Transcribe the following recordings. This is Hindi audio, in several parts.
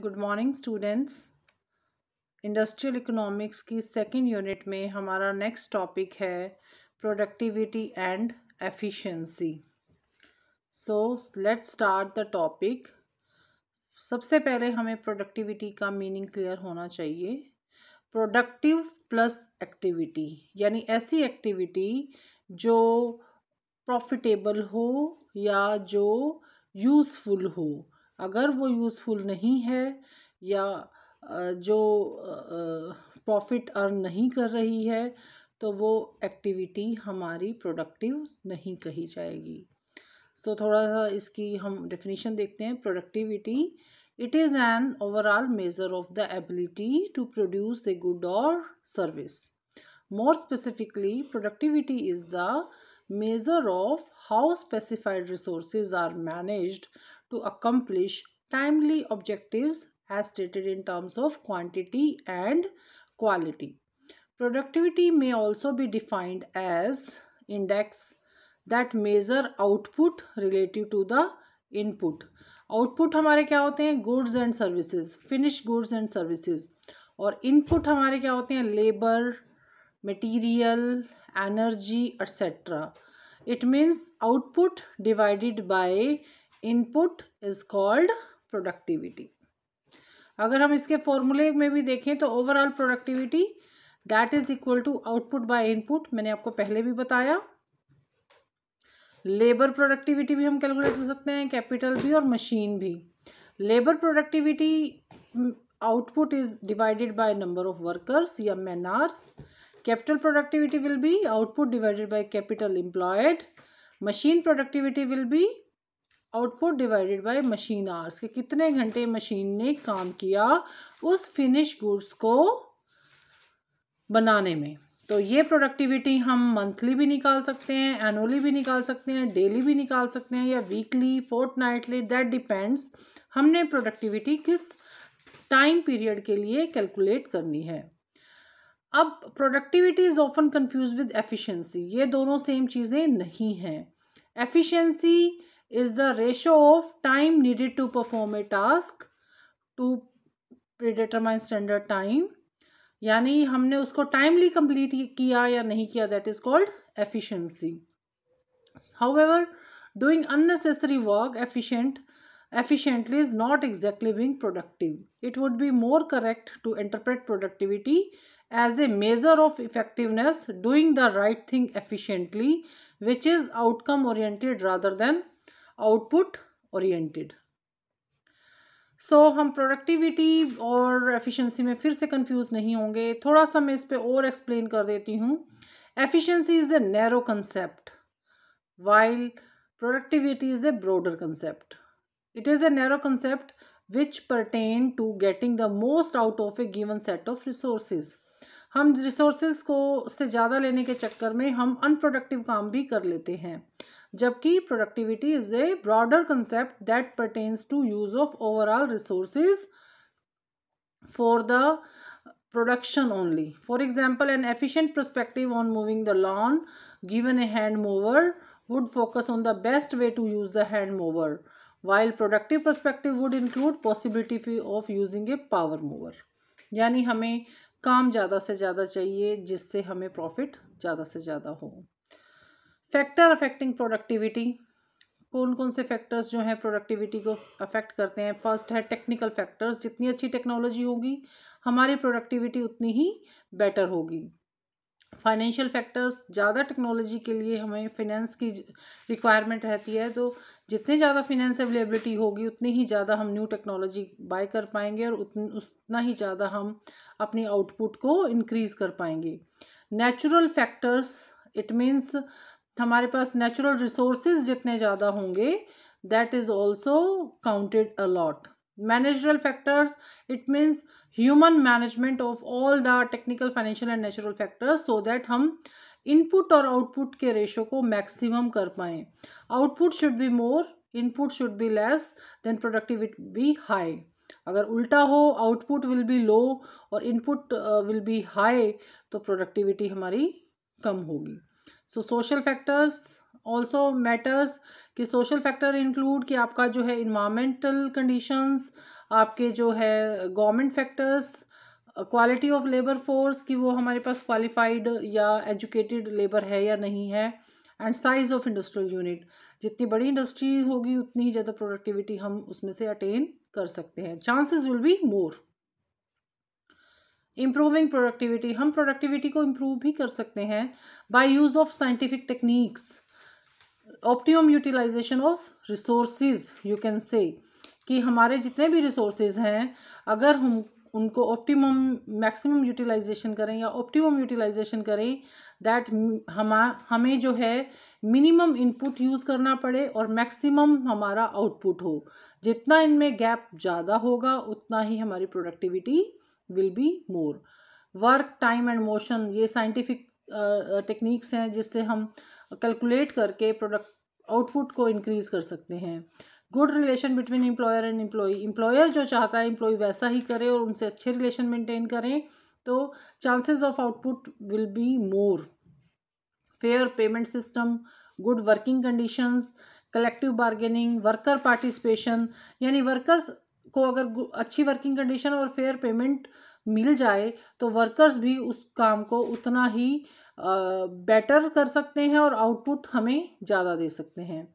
Good morning students industrial economics की सेकेंड यूनिट में हमारा नेक्स्ट टॉपिक है productivity and efficiency so let's start the topic सबसे पहले हमें प्रोडक्टिविटी का मीनिंग क्लियर होना चाहिए प्रोडक्टिव प्लस एक्टिविटी यानी ऐसी एक्टिविटी जो प्रॉफिटेबल हो या जो यूज़फुल हो अगर वो यूज़फुल नहीं है या जो प्रॉफिट अर्न नहीं कर रही है तो वो एक्टिविटी हमारी प्रोडक्टिव नहीं कही जाएगी सो so, थोड़ा सा इसकी हम डेफिनेशन देखते हैं productivity it is an overall measure of the ability to produce a good और service more specifically productivity is the measure of how specified resources are manage to accomplish timely objectives as stated in terms of quantity and quality. Productivity may also be defined as index that measure output relative to the input. Output, हमारे क्या होते हैं goods and services, finished goods and services, और input हमारे क्या होते हैं labour, material, energy, etc. It means output divided by input is called productivity अगर हम इसके फॉर्मूले में भी देखें तो overall productivity that is equal to output by input मैंने आपको पहले भी बताया लेबर प्रोडक्टिविटी भी हम कैलकुलेट कर सकते हैं कैपिटल भी और मशीन भी labour productivity output is divided by number of workers या man hours productivity will will output divided by capital capital machine productivity will will output divided by machine hours के कितने घंटे मशीन ने काम किया उस फिनिश गुड्स को बनाने में तो ये प्रोडक्टिविटी हम मंथली भी निकाल सकते हैं एनुअली भी निकाल सकते हैं डेली भी निकाल सकते हैं या weekly fortnightly that depends हमने प्रोडक्टिविटी किस टाइम पीरियड के लिए कैलकुलेट करनी है अब productivity is often confuse with efficiency ये दोनों सेम चीज़ें नहीं हैं efficiency is the ratio of time needed to perform a task to predetermine standard time यानी हमने उसको टाइमली कंप्लीट किया या नहीं That is called efficiency. However, doing unnecessary work efficient efficiently is not exactly being productive it would be more correct to interpret productivity as a measure of effectiveness doing the right thing efficiently which is outcome oriented rather than output oriented so हम प्रोडक्टिविटी और एफिशिएंसी में फिर से कंफ्यूज नहीं होंगे थोड़ा सा मैं इस पर और एक्सप्लेन कर देती हूँ efficiency is a narrow concept while productivity is a broader concept it is a narrow concept which pertain to getting the most out of a given set of resource हम रिसोर्सेज को से ज़्यादा लेने के चक्कर में हम अनप्रोडक्टिव काम भी कर लेते हैं जबकि productivity is a broader concept that pertains to use of overall resources for the production only for example an efficient perspective on moving the lawn given a hand mower would focus on the best way to use the hand mower while productive perspective would include possibility of using a power mower यानी हमें काम ज़्यादा से ज़्यादा चाहिए जिससे हमें प्रॉफिट ज़्यादा से ज़्यादा हो फैक्टर अफेक्टिंग प्रोडक्टिविटी कौन कौन से फैक्टर्स जो हैं प्रोडक्टिविटी को अफेक्ट करते हैं फर्स्ट है टेक्निकल फैक्टर्स जितनी अच्छी टेक्नोलॉजी होगी हमारी प्रोडक्टिविटी उतनी ही बेटर होगी फाइनेंशियल फैक्टर्स ज़्यादा टेक्नोलॉजी के लिए हमें फिनेंस की रिक्वायरमेंट रहती है तो जितने ज़्यादा फिनेंस अवेलेबिलिटी होगी उतनी ही ज़्यादा हम न्यू टेक्नोलॉजी बाय कर पाएंगे और उतना ही ज़्यादा हम अपनी आउटपुट को इनक्रीज़ कर पाएंगे नेचुरल फैक्टर्स इट मीन्स हमारे पास नेचुरल रिसोर्स जितने ज़्यादा होंगे that is also counted a lot managerial factors it means human management of all the technical financial and natural factors so that हम इनपुट और आउटपुट के रेशो को मैक्सिमम कर पाएँ output should be more input should be less then productivity be high अगर उल्टा हो आउटपुट विल बी लो और इनपुट विल बी हाई तो प्रोडक्टिविटी हमारी कम होगी so social factors also matters कि सोशल फैक्टर इंक्लूड कि आपका जो है इन्वामेंटल कंडीशंस आपके जो है government factors quality of labour force कि वो हमारे पास क्वालिफाइड या एजुकेटेड लेबर है या नहीं है and size of industrial unit जितनी बड़ी इंडस्ट्री होगी उतनी ही ज़्यादा प्रोडक्टिविटी हम उसमें से अटेन कर सकते हैं chances will be more improving productivity हम प्रोडक्टिविटी को इम्प्रूव भी कर सकते हैं by use of scientific techniques optimum utilisation of resources you can say कि हमारे जितने भी रिसोर्सेज हैं अगर हम उनको ऑप्टिमम मैक्सिमम यूटिलाइजेशन करें या ऑप्टिमम यूटिलाइजेशन करें दैट हम हमें जो है मिनिमम इनपुट यूज़ करना पड़े और मैक्सिमम हमारा आउटपुट हो जितना इनमें गैप ज़्यादा होगा उतना ही हमारी productivity will be more work time and motion ये साइंटिफिक टेक्निक्स हैं जिससे हम कैलकुलेट करके प्रोडक्ट आउटपुट को इंक्रीज़ कर सकते हैं good relation between employer and employee employer जो चाहता है एम्प्लॉई वैसा ही करे और उनसे अच्छे रिलेशन मेंटेन करें तो chances of output will be more fair payment system good working conditions collective bargaining worker participation यानी वर्कर्स को अगर अच्छी वर्किंग कंडीशन और फेयर पेमेंट मिल जाए तो वर्कर्स भी उस काम को उतना ही बेटर कर सकते हैं और आउटपुट हमें ज़्यादा दे सकते हैं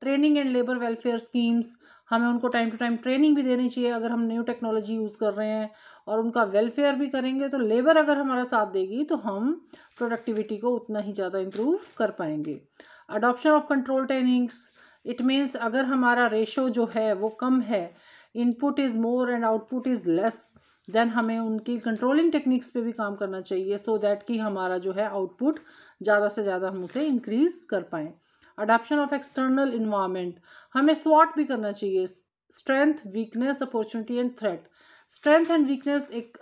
training and labour welfare schemes हमें उनको टाइम टू टाइम ट्रेनिंग भी देनी चाहिए अगर हम न्यू टेक्नोलॉजी यूज़ कर रहे हैं और उनका वेलफेयर भी करेंगे तो लेबर अगर हमारा साथ देगी तो हम प्रोडक्टिविटी को उतना ही ज़्यादा इम्प्रूव कर पाएंगे adoption of control trainings it means अगर हमारा रेशो जो है वो कम है input is more and output is less then हमें उनकी कंट्रोलिंग टेक्निक्स पे भी काम करना चाहिए सो so दैट कि हमारा जो है आउटपुट ज़्यादा से ज़्यादा हम उसे इंक्रीज़ कर पाएँ अडाप्शन ऑफ एक्सटर्नल इन्वायरमेंट हमें स्वाट भी करना चाहिए strength weakness opportunity and threat strength and weakness एक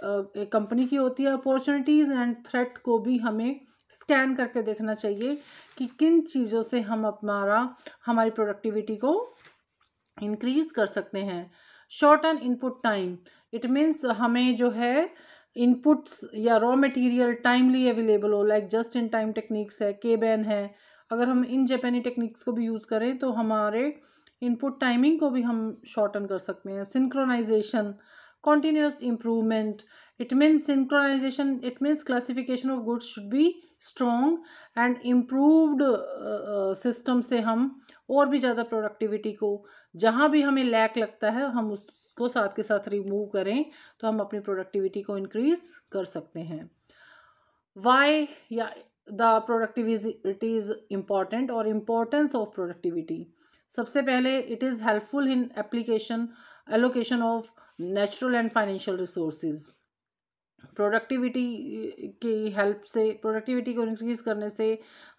कंपनी की होती है अपॉर्चुनिटीज़ एंड थ्रेट को भी हमें स्कैन करके देखना चाहिए कि किन चीज़ों से हम अपना हमारी प्रोडक्टिविटी को इंक्रीज़ कर सकते हैं short and input time it means हमें जो है इनपुट्स या रॉ मटेरियल टाइमली अवेलेबल हो like just in time techniques है बैन है अगर हम इन जापानी टेक्निक्स को भी यूज़ करें तो हमारे इनपुट टाइमिंग को भी हम शॉर्टन कर सकते हैं synchronisation continuous improvement it means synchronisation it means classification of goods should be strong and improved system से हम और भी ज़्यादा प्रोडक्टिविटी को जहाँ भी हमें लैक लगता है हम उसको साथ के साथ रिमूव करें तो हम अपनी प्रोडक्टिविटी को इनक्रीज कर सकते हैं वाई या द प्रोडक्टिविटी इज़ इम्पॉर्टेंट और इम्पॉर्टेंस ऑफ प्रोडक्टिविटी सबसे पहले it is helpful in application allocation of natural and financial resources productivity की हेल्प से प्रोडक्टिविटी को इंक्रीज़ करने से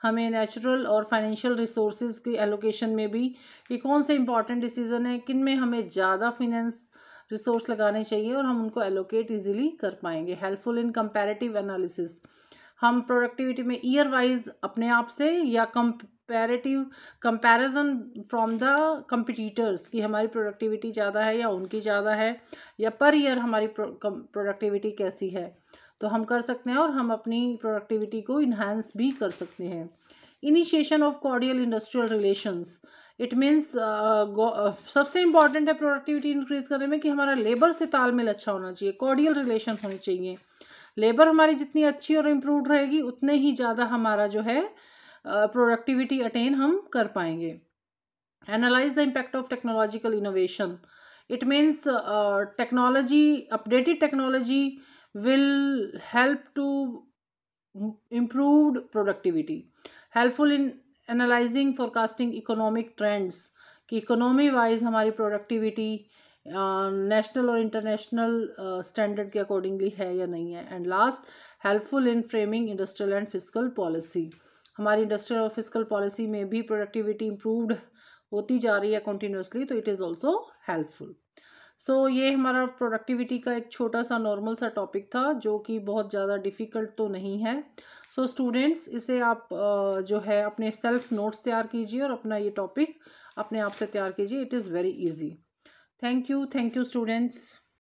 हमें नेचुरल और फाइनेंशियल रिसोर्स की एलोकेशन में भी ये कौन से इंपॉर्टेंट डिसीज़न है किन में हमें ज़्यादा फिनेंस रिसोर्स लगाने चाहिए और हम उनको एलोकेट इजीली कर पाएंगे हेल्पफुल इन कंपैरेटिव एनालिसिस हम प्रोडक्टिविटी में ईयर वाइज अपने आप से या कम comparative comparison from the competitors कि हमारी प्रोडक्टिविटी ज़्यादा है या उनकी ज़्यादा है या पर ईयर हमारी प्रोडक्टिविटी कैसी है तो हम कर सकते हैं और हम अपनी प्रोडक्टिविटी को इन्हांस भी कर सकते हैं initiation of cordial industrial relations it means सबसे इम्पॉर्टेंट है प्रोडक्टिविटी इंक्रीज करने में कि हमारा लेबर से तालमेल अच्छा होना चाहिए कॉर्डियल रिलेशन होनी चाहिए लेबर हमारी जितनी अच्छी और इम्प्रूव रहेगी उतने ही ज़्यादा हमारा जो है प्रोडक्टिविटी अटेन हम कर पाएंगे analyse the impact of technological innovation it means technology updated technology will help to improve productivity helpful in analysing forecasting economic trends कि इकोनॉमी वाइज हमारी प्रोडक्टिविटी नेशनल और इंटरनेशनल स्टैंडर्ड के अकॉर्डिंगली है या नहीं है and last helpful in framing industrial and physical policy हमारी इंडस्ट्रियल और फिजिकल पॉलिसी में भी प्रोडक्टिविटी इम्प्रूवड होती जा रही है कंटिन्यूसली तो it is also helpful so ये हमारा प्रोडक्टिविटी का एक छोटा सा नॉर्मल सा टॉपिक था जो कि बहुत ज़्यादा डिफ़िकल्ट तो नहीं है सो so, स्टूडेंट्स इसे आप जो है अपने सेल्फ नोट्स तैयार कीजिए और अपना ये टॉपिक अपने आप से तैयार कीजिए it is very easy thank you thank you students